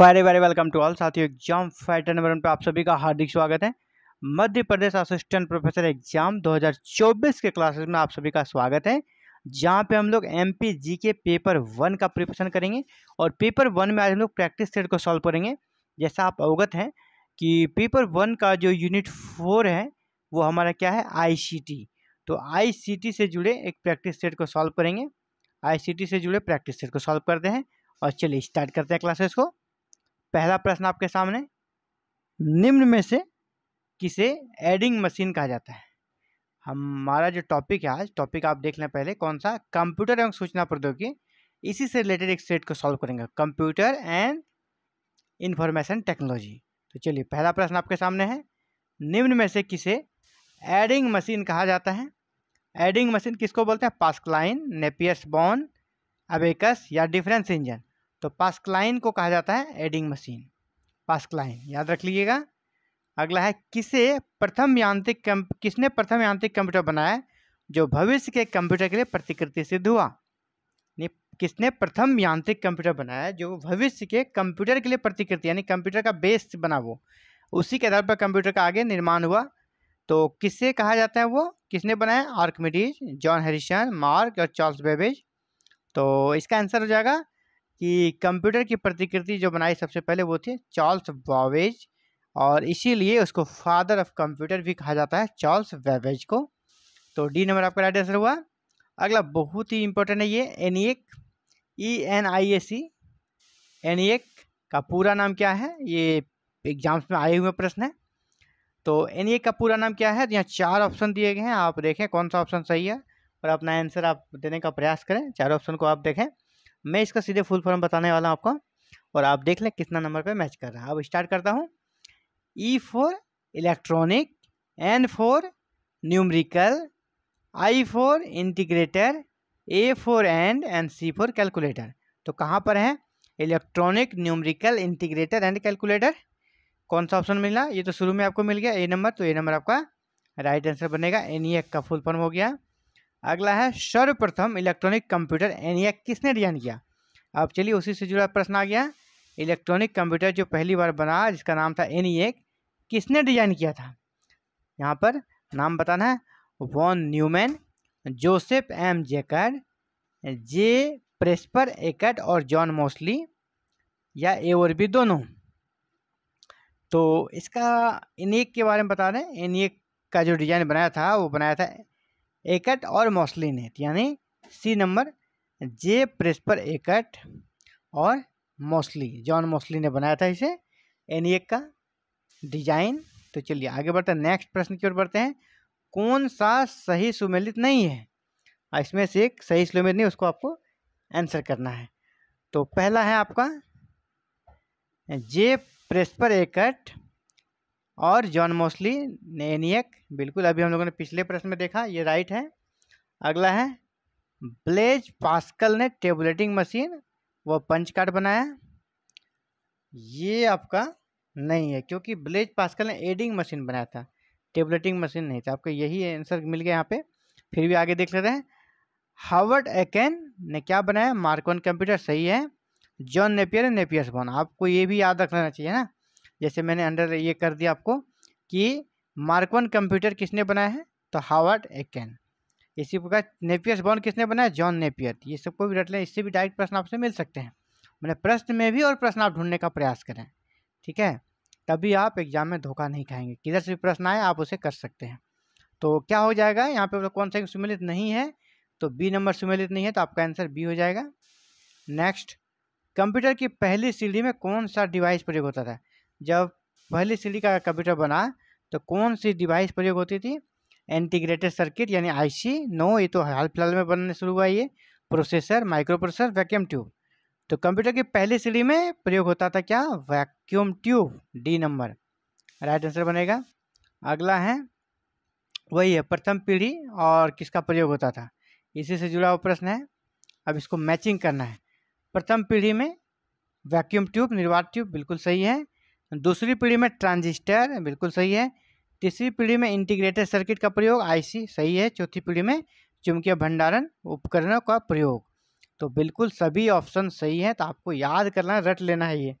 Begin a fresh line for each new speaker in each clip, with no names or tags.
very very welcome to all साथियों exam fighter number one पर आप सभी का हार्दिक स्वागत है Madhya Pradesh assistant professor exam 2024 के क्लासेस में आप सभी का स्वागत है जहाँ पे हम लोग एम जी के पेपर वन का प्रिपरेशन करेंगे और पेपर वन में आज हम लोग प्रैक्टिस सेट को सॉल्व करेंगे जैसा आप अवगत हैं कि पेपर वन का जो यूनिट फोर है वो हमारा क्या है आई तो आई से जुड़े एक प्रैक्टिस सेट को सॉल्व करेंगे आई से जुड़े प्रैक्टिस सेट को सॉल्व करते हैं और चलिए स्टार्ट करते हैं क्लासेस को पहला प्रश्न आपके सामने निम्न में से किसे एडिंग मशीन कहा जाता है हमारा जो टॉपिक है आज टॉपिक आप देख लें पहले कौन सा कंप्यूटर एवं सूचना प्रौद्योगिकी इसी से रिलेटेड एक सेट को सॉल्व करेंगे कंप्यूटर एंड इंफॉर्मेशन टेक्नोलॉजी तो चलिए पहला प्रश्न आपके सामने है निम्न में से किसे एडिंग मशीन कहा जाता है एडिंग मशीन किसको बोलते हैं पास्कलाइन नेपियस बॉन अबेकस या डिफरेंस इंजन तो पास्कलाइन को कहा जाता है एडिंग मशीन पास्कलाइन याद रख लीजिएगा अगला है किसे प्रथम यांत्रिक किसने प्रथम यांत्रिक कंप्यूटर बनाया जो भविष्य के कंप्यूटर के लिए प्रतिकृति सिद्ध हुआ किसने प्रथम यांत्रिक कंप्यूटर बनाया जो भविष्य के कंप्यूटर के लिए प्रतिकृति यानी कंप्यूटर का बेस बना वो उसी के आधार पर कंप्यूटर का आगे निर्माण हुआ तो किससे कहा जाता है वो किसने बनाया आर्कमिडीज जॉन हेरिशन मार्क और चार्ल्स बेबेज तो इसका आंसर हो जाएगा कि कंप्यूटर की प्रतिकृति जो बनाई सबसे पहले वो थी चार्ल्स वावेज और इसीलिए उसको फादर ऑफ कंप्यूटर भी कहा जाता है चार्ल्स वेवेज को तो डी नंबर आपका राइट आंसर हुआ अगला बहुत ही इंपॉर्टेंट है ये ENIAC E N I A C ENIAC का पूरा नाम क्या है ये एग्जाम्स में आए हुए प्रश्न है तो एनिएक का पूरा नाम क्या है तो यहाँ चार ऑप्शन दिए गए हैं आप देखें कौन सा ऑप्शन सही है और अपना आंसर आप देने का प्रयास करें चार ऑप्शन को आप देखें मैं इसका सीधे फुल फॉर्म बताने वाला हूँ आपको और आप देख लें कितना नंबर पे मैच कर रहा है अब स्टार्ट करता हूँ E for electronic N for numerical I for integrator A for and and C for calculator तो कहाँ पर है electronic numerical integrator and calculator कौन सा ऑप्शन मिला ये तो शुरू में आपको मिल गया ए नंबर तो ए नंबर आपका राइट आंसर बनेगा एन ई e का फुल फॉर्म हो गया अगला है सर्वप्रथम इलेक्ट्रॉनिक कंप्यूटर एनिया किसने डिजाइन किया अब चलिए उसी से जुड़ा प्रश्न आ गया इलेक्ट्रॉनिक कंप्यूटर जो पहली बार बना जिसका नाम था एनिएक किसने डिजाइन किया था यहाँ पर नाम बताना है वॉन न्यूमैन जोसेफ एम जेकर जे प्रेस्पर एकट और जॉन मोस्ली या ए और बी दोनों तो इसका एनिएक के बारे में बता दें एनिएक का जो डिज़ाइन बनाया था वो बनाया था एकट और मॉसलिनेट यानी सी नंबर जे प्रेस्पर एकट और मौसली जॉन मौसली ने बनाया था इसे एक का डिजाइन तो चलिए आगे बढ़ते हैं नेक्स्ट प्रश्न की ओर बढ़ते हैं कौन सा सही सुमेलित नहीं है इसमें से एक सही सुमेलित नहीं उसको आपको आंसर करना है तो पहला है आपका जे प्रेस्पर एकट और जॉन मोस्ली ने एनियक बिल्कुल अभी हम लोगों ने पिछले प्रश्न में देखा ये राइट है अगला है ब्लेज पास्कल ने टेबलेटिंग मशीन व पंच कार्ड बनाया ये आपका नहीं है क्योंकि ब्लेज पास्कल ने एडिंग मशीन बनाया था टेबलेटिंग मशीन नहीं था आपको यही आंसर मिल गया यहाँ पे फिर भी आगे देख लेते हैं हावर्ड एकेन ने क्या बनाया मार्कोन कंप्यूटर सही है जॉन नेपियर नेपियर्स बोन आपको ये भी याद रख लेना चाहिए ना जैसे मैंने अंडर ये कर दिया आपको कि मार्कवन कंप्यूटर किसने बनाया है तो हावर्ड कैन इसी प्रकार नेपियर्स बॉन किसने बनाया जॉन नेपियर ये सबको भी रट लें इससे भी डायरेक्ट प्रश्न आपसे मिल सकते हैं मैंने प्रश्न में भी और प्रश्न आप ढूंढने का प्रयास करें ठीक है तभी आप एग्जाम में धोखा नहीं खाएंगे किधर से भी प्रश्न आए आप उसे कर सकते हैं तो क्या हो जाएगा यहाँ पे कौन सा सुमिलित नहीं है तो बी नंबर सुमिलित नहीं है तो आपका आंसर बी हो जाएगा नेक्स्ट कंप्यूटर की पहली सीढ़ी में कौन सा डिवाइस प्रयोग होता था जब पहली सीढ़ी का कंप्यूटर बना तो कौन सी डिवाइस प्रयोग होती थी इंटीग्रेटेड सर्किट यानी आईसी नो ये तो हाल फिलहाल में बनने शुरू हुआ ये processor micro processor vacuum tube तो कंप्यूटर की पहली सीढ़ी में प्रयोग होता था क्या vacuum tube D number right answer बनेगा अगला है वही है प्रथम पीढ़ी और किसका प्रयोग होता था इसी से जुड़ा हुआ प्रश्न है अब इसको मैचिंग करना है प्रथम पीढ़ी में वैक्यूम ट्यूब निर्वात ट्यूब बिल्कुल सही है दूसरी पीढ़ी में ट्रांजिस्टर बिल्कुल सही है तीसरी पीढ़ी में इंटीग्रेटेड सर्किट का प्रयोग आईसी सही है चौथी पीढ़ी में चुंबकीय भंडारण उपकरणों का प्रयोग तो बिल्कुल सभी ऑप्शन सही है तो आपको याद करना रट लेना है ये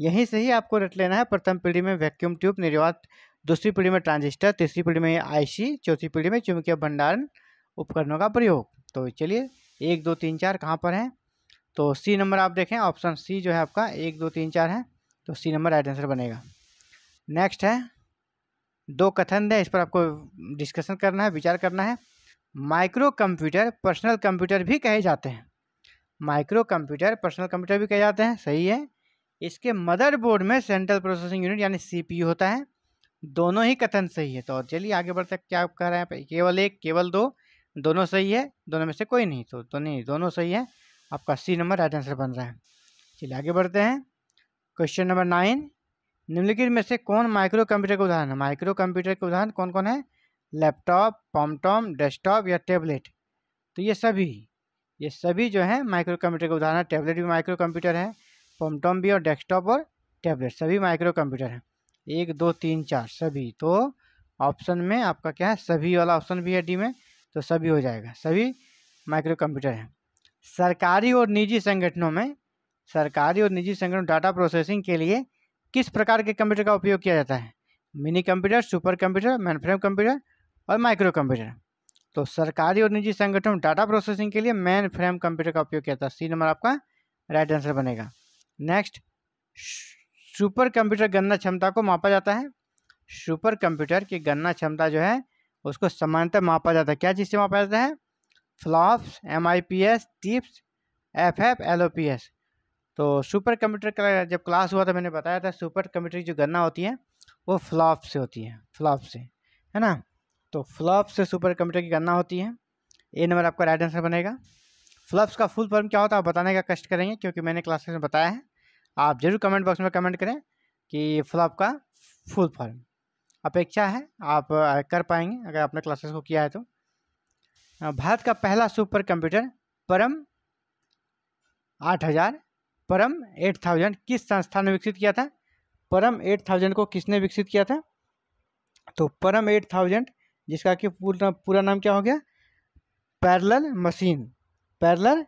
यहीं से ही आपको रट लेना है प्रथम पीढ़ी में वैक्यूम ट्यूब निर्वात दूसरी पीढ़ी में ट्रांजिस्टर तीसरी पीढ़ी में आई चौथी पीढ़ी में चुंबकीय भंडारण उपकरणों का प्रयोग तो चलिए एक दो तीन चार कहाँ पर हैं तो सी नंबर आप देखें ऑप्शन सी जो है आपका एक दो तीन चार है तो सी नंबर राइट आंसर बनेगा नेक्स्ट है दो कथन दें इस पर आपको डिस्कशन करना है विचार करना है माइक्रो कंप्यूटर पर्सनल कंप्यूटर भी कहे जाते हैं माइक्रो कंप्यूटर पर्सनल कंप्यूटर भी कहे जाते हैं सही है इसके मदरबोर्ड में सेंट्रल प्रोसेसिंग यूनिट यानी सीपीयू होता है दोनों ही कथन सही है तो चलिए आगे बढ़ते क्या क्या कह रहे हैं केवल एक केवल दो दोनों सही है दोनों में से कोई नहीं तो, तो नहीं दोनों सही है आपका सी नंबर राइट आंसर बन रहा है चलिए आगे बढ़ते हैं क्वेश्चन नंबर नाइन निम्नलिखित में से कौन माइक्रो कंप्यूटर का उदाहरण है माइक्रो कंप्यूटर का उदाहरण कौन कौन है लैपटॉप पॉमटॉम डेस्कटॉप या टेबलेट तो ये सभी ये सभी जो है माइक्रो कंप्यूटर का उदाहरण है टैबलेट भी माइक्रो कंप्यूटर है पॉमटॉम भी और डेस्कटॉप और टैबलेट सभी माइक्रो कंप्यूटर हैं एक दो तीन चार सभी तो ऑप्शन में आपका क्या है सभी वाला ऑप्शन भी है डी में तो सभी हो जाएगा सभी माइक्रो कंप्यूटर हैं सरकारी और निजी संगठनों में सरकारी और निजी संगठन डाटा प्रोसेसिंग के लिए किस प्रकार के कंप्यूटर का उपयोग किया जाता है mini computer super computer mainframe computer और माइक्रो कंप्यूटर तो सरकारी और निजी संगठन डाटा प्रोसेसिंग के लिए मैन फ्रेम कंप्यूटर का उपयोग किया जाता है सी नंबर आपका राइट आंसर बनेगा नेक्स्ट सुपर कंप्यूटर गणना क्षमता को मापा जाता है सुपर कंप्यूटर की गणना क्षमता जो है उसको सामान्यतः मापा जाता है क्या चीज़ से मापा जाता है FLOPS M I P S tips F F L O P S तो सुपर कंप्यूटर का जब क्लास हुआ था मैंने बताया था सुपर कंप्यूटर की जो गणना होती है वो फ्लॉप से होती है फ्लॉप से है ना तो फ्लॉप से सुपर कंप्यूटर की गणना होती है ए नंबर आपका राइट आंसर बनेगा फ्लॉप्स का फुल फॉर्म क्या होता है आप बताने का कष्ट करेंगे क्योंकि मैंने क्लासेस में बताया है आप जरूर कमेंट बॉक्स में कमेंट करें कि फ्लॉप का फुल फॉर्म अपेक्षा है आप कर पाएंगे अगर आपने क्लासेस को किया है तो भारत का पहला सुपर कंप्यूटर परम आठ हज़ार परम एट थाउजेंड किस संस्था ने विकसित किया था परम एट थाउजेंड को किसने विकसित किया था तो परम एट थाउजेंड जिसका कि पूरा पूरा नाम क्या हो गया पैरलर मशीन पैरलर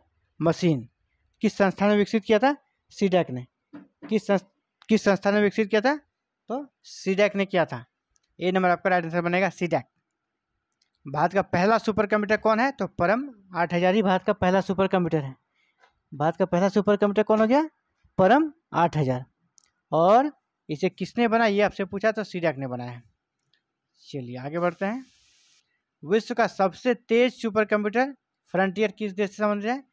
मशीन किस संस्था ने विकसित किया था सीडेक ने किस किस संस्था ने विकसित किया था तो सीडैक ने किया था ए नंबर आपका राइट आंसर बनेगा सीडेक भारत का पहला सुपर कंप्यूटर कौन है तो परम आठ हज़ार ही भारत का पहला सुपर कंप्यूटर है भारत का पहला सुपर कंप्यूटर कौन हो गया परम आठ हज़ार और इसे किसने बनाया ये आपसे पूछा तो सीडक ने बनाया चलिए आगे बढ़ते हैं विश्व का सबसे तेज सुपर कंप्यूटर फ्रंटियर किस देश से संबंधित है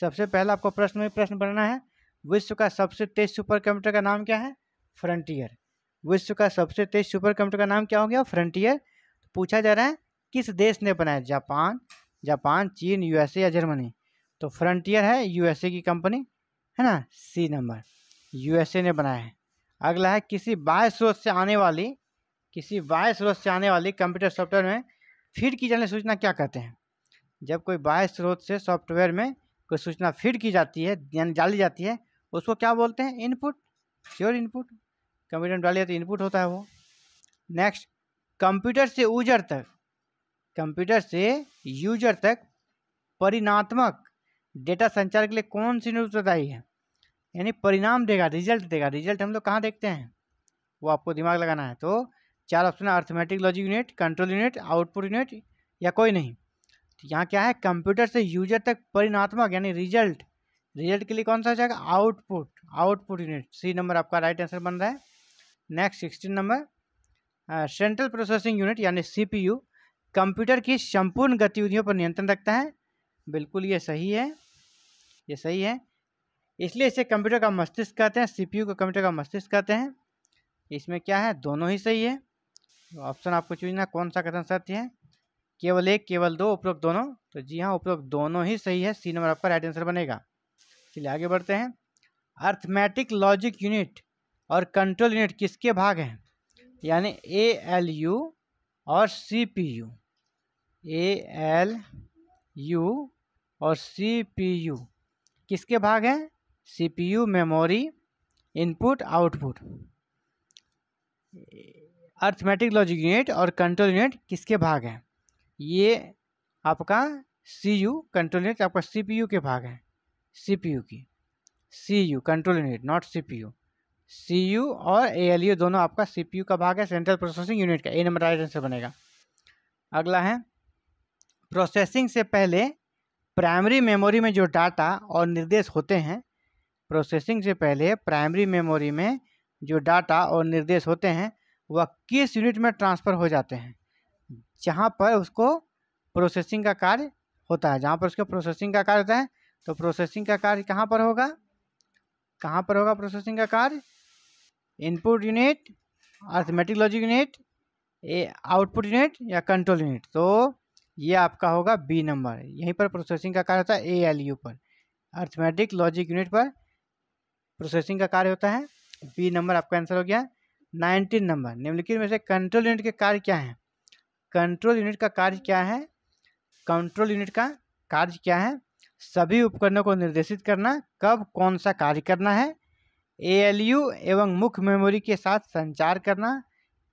सबसे पहला आपको प्रश्न में प्रश्न बनना है विश्व का सबसे तेज सुपर कंप्यूटर का नाम क्या है फ्रंटियर विश्व का सबसे तेज सुपर कंप्यूटर का नाम क्या हो गया फ्रंटियर तो पूछा जा रहा है किस देश ने बनाया जापान जापान चीन यूएसए या जर्मनी तो फ्रंटियर है यूएसए की कंपनी है ना सी नंबर यूएसए ने बनाया है अगला है किसी बाह्य स्रोत से आने वाली किसी बाह्य स्रोत से आने वाली कंप्यूटर सॉफ्टवेयर में फीड की जाने सूचना क्या कहते हैं जब कोई बाह्य स्रोत से सॉफ्टवेयर में कोई सूचना फीड की जाती है यानी डाली जाती है उसको क्या बोलते हैं इनपुट श्योर इनपुट कंप्यूटर में डाली जाती है इनपुट होता है वो नेक्स्ट कंप्यूटर से यूजर तक कंप्यूटर से यूजर तक परिणात्मक डेटा संचार के लिए कौन सी न्यूज़ बताई है यानी परिणाम देगा रिजल्ट देगा रिजल्ट हम लोग कहाँ देखते हैं वो आपको दिमाग लगाना है तो चार ऑप्शन है arithmetic logic unit control unit output unit या कोई नहीं तो यहाँ क्या है कंप्यूटर से यूजर तक परिणात्मक यानी रिजल्ट रिजल्ट के लिए कौन सा हो जाएगा output output unit C number आपका राइट आंसर बन रहा है next sixteen number central processing unit यानी सीपीयू कंप्यूटर की संपूर्ण गतिविधियों पर नियंत्रण रखता है बिल्कुल ये सही है ये सही है इसलिए इसे कंप्यूटर का मस्तिष्क कहते हैं सीपीयू को कंप्यूटर का मस्तिष्क कहते हैं इसमें क्या है दोनों ही सही है ऑप्शन आपको चूजना कौन सा कथन सत्य है केवल एक केवल दो उपरोक्त दोनों तो जी हाँ उपरोक्त दोनों ही सही है सी नंबर आपका राइट आंसर बनेगा चलिए आगे बढ़ते हैं अर्थमेटिक लॉजिक यूनिट और कंट्रोल यूनिट किसके भाग हैं यानी ए एल यू और C P U A L U और सी पी यू किसके भाग हैं CPU memory input output arithmetic logic unit और कंट्रोल यूनिट किसके भाग हैं ये आपका सी यू कंट्रोल यूनिट आपका सी पी यू के भाग हैं सी पी यू की C U control unit not C P U C U और ए एल यू दोनों आपका सी पी यू का भाग है सेंट्रल प्रोसेसिंग यूनिट का ए नंबर राइट से बनेगा अगला है प्रोसेसिंग से पहले प्राइमरी मेमोरी में जो डाटा और निर्देश होते हैं प्रोसेसिंग से पहले प्राइमरी मेमोरी में जो डाटा और निर्देश होते हैं वह किस यूनिट में ट्रांसफ़र हो जाते हैं जहाँ पर उसको प्रोसेसिंग का कार्य होता है जहाँ पर उसके प्रोसेसिंग का कार्य होता है तो प्रोसेसिंग का कार्य कहाँ पर होगा कहाँ पर होगा प्रोसेसिंग का कार्य input unit arithmetic logic unit A output unit या कंट्रोल यूनिट तो ये आपका होगा बी नंबर यहीं पर प्रोसेसिंग का कार्य होता है ए एल यू पर अर्थमेटिक लॉजिक यूनिट पर प्रोसेसिंग का कार्य होता है बी नंबर आपका आंसर हो गया नाइनटीन नंबर निम्नलिखित में से कंट्रोल यूनिट के कार्य क्या है कंट्रोल यूनिट का कार्य क्या है कंट्रोल यूनिट का कार्य क्या है सभी उपकरणों को निर्देशित करना कब कौन सा कार्य करना है एएलयू एवं मुख्य मेमोरी के साथ संचार करना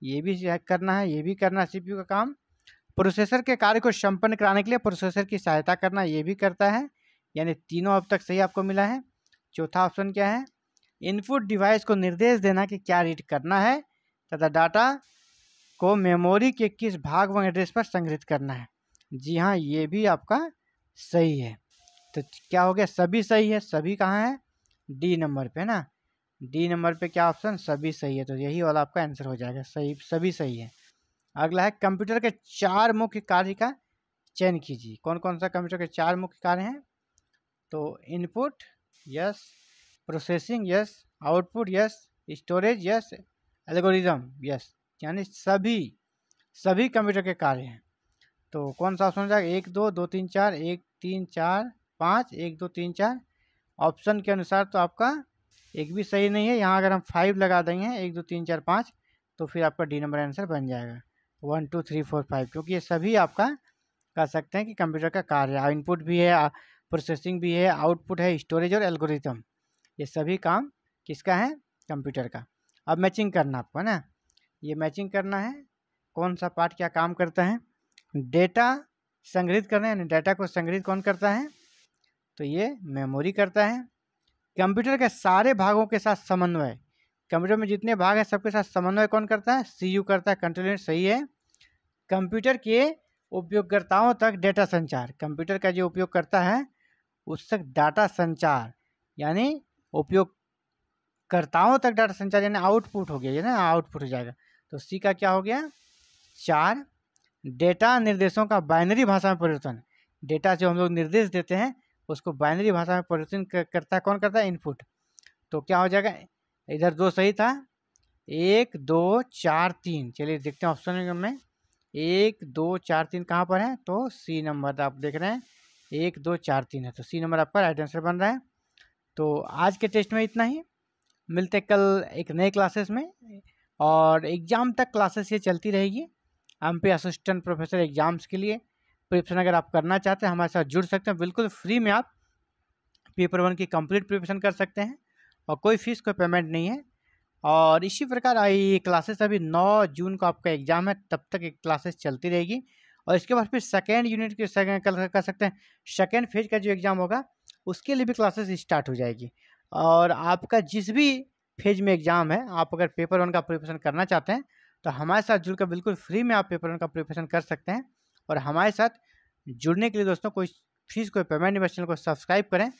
ये भी करना है ये भी करना सीपीयू का काम प्रोसेसर के कार्य को संपन्न कराने के लिए प्रोसेसर की सहायता करना ये भी करता है यानी तीनों अब तक सही आपको मिला है चौथा ऑप्शन क्या है इनपुट डिवाइस को निर्देश देना कि क्या रीड करना है तथा डाटा को मेमोरी के किस भाग व एड्रेस पर संग्रहित करना है जी हाँ ये भी आपका सही है तो क्या हो गया सभी सही है सभी कहाँ है डी नंबर पे ना डी नंबर पे क्या ऑप्शन सभी सही है तो यही वाला आपका आंसर हो जाएगा सही सभी सही है अगला है कंप्यूटर के चार मुख्य कार्य का चयन कीजिए कौन कौन सा कंप्यूटर के चार मुख्य कार्य हैं तो input yes processing yes output yes storage yes algorithm yes यानी सभी सभी कंप्यूटर के कार्य हैं तो कौन सा ऑप्शन हो जाएगा एक दो दो तीन चार एक तीन चार पाँच एक दो तीन चार ऑप्शन के अनुसार तो आपका एक भी सही नहीं है यहाँ अगर हम फाइव लगा देंगे एक दो तीन चार पाँच तो फिर आपका डी नंबर आंसर बन जाएगा one two three four five क्योंकि ये सभी आपका कह सकते हैं कि कंप्यूटर का कार्य है इनपुट भी है प्रोसेसिंग भी है आउटपुट है स्टोरेज और एल्गोरिथम ये सभी काम किसका है कंप्यूटर का अब मैचिंग करना आपको है ना ये मैचिंग करना है कौन सा पार्ट क्या काम करता है डेटा संग्रहित करना यानी डेटा को संग्रहित कौन करता है तो ये मेमोरी करता है कंप्यूटर के सारे भागों के साथ समन्वय कंप्यूटर में जितने भाग हैं सबके साथ समन्वय कौन करता है सी यू करता है कंट्रोल सही है कंप्यूटर के उपयोगकर्ताओं तक डेटा संचार कंप्यूटर का जो उपयोग करता है उस तक डाटा संचार यानी उपयोगकर्ताओं तक डाटा संचार यानी आउटपुट हो गया ना आउटपुट हो जाएगा तो सी का क्या हो गया चार डेटा निर्देशों का बाइनरी भाषा में परिवर्तन डेटा जो हम लोग निर्देश देते हैं उसको बाइनरी भाषा में परिवर्तन करता है कौन करता है इनपुट तो क्या हो जाएगा इधर दो सही था एक दो चार तीन चलिए देखते हैं ऑप्शन में एक दो चार तीन कहाँ पर है तो सी नंबर आप देख रहे हैं एक दो चार तीन है तो सी नंबर आपका राइट आंसर बन रहा है तो आज के टेस्ट में इतना ही मिलते कल एक नए क्लासेस में और एग्ज़ाम तक क्लासेस ये चलती रहेगी M P assistant professor exams के लिए प्रिपरेशन अगर आप करना चाहते हैं हमारे साथ जुड़ सकते हैं बिल्कुल फ्री में आप पेपर वन की कंप्लीट प्रिपरेशन कर सकते हैं और कोई फीस कोई पेमेंट नहीं है और इसी प्रकार ये क्लासेस अभी 9 जून को आपका एग्ज़ाम है तब तक एक क्लासेस चलती रहेगी और इसके बाद फिर सेकेंड यूनिट के सेकेंड कर सकते हैं सेकेंड फेज का जो एग्ज़ाम होगा उसके लिए भी क्लासेस स्टार्ट हो जाएगी और आपका जिस भी फेज में एग्ज़ाम है आप अगर पेपर वन का प्रिपरेशन करना चाहते हैं तो हमारे साथ जुड़कर बिल्कुल फ्री में आप पेपर वन का प्रिपरेशन कर सकते हैं और हमारे साथ जुड़ने के लिए दोस्तों कोई फीस कोई पेमेंट नहीं बस चैनल को सब्सक्राइब करें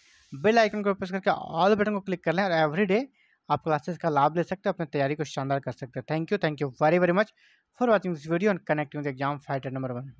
बेल आइकन को प्रेस करके ऑल बटन को क्लिक कर लें और एवरी डे आप क्लासेस का लाभ ले सकते हैं अपनी तैयारी को शानदार कर सकते हैं thank you thank you very very much for watching this video and connecting exam fighter number one